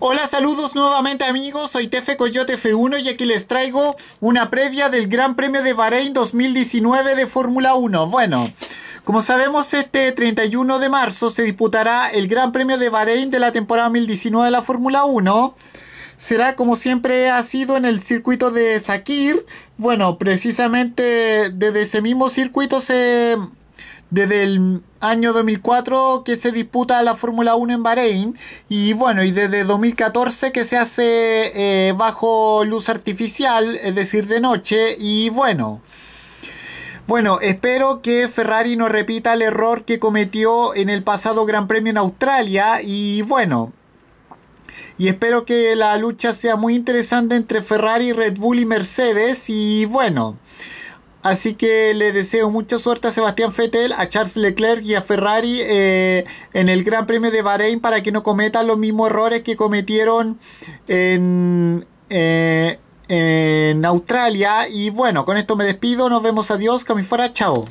Hola, saludos nuevamente amigos, soy Tefe Coyote F1 y aquí les traigo una previa del Gran Premio de Bahrein 2019 de Fórmula 1. Bueno, como sabemos este 31 de marzo se disputará el Gran Premio de Bahrein de la temporada 2019 de la Fórmula 1. Será como siempre ha sido en el circuito de Sakir. Bueno, precisamente desde ese mismo circuito se desde el año 2004 que se disputa la Fórmula 1 en Bahrein y bueno, y desde 2014 que se hace eh, bajo luz artificial, es decir, de noche y bueno. Bueno, espero que Ferrari no repita el error que cometió en el pasado Gran Premio en Australia y bueno, y espero que la lucha sea muy interesante entre Ferrari, Red Bull y Mercedes y bueno. Así que le deseo mucha suerte a Sebastián Fettel, a Charles Leclerc y a Ferrari eh, en el Gran Premio de Bahrein para que no cometan los mismos errores que cometieron en, eh, Australia. Y bueno, con esto me despido. Nos vemos. Adiós. Camifora. Chao.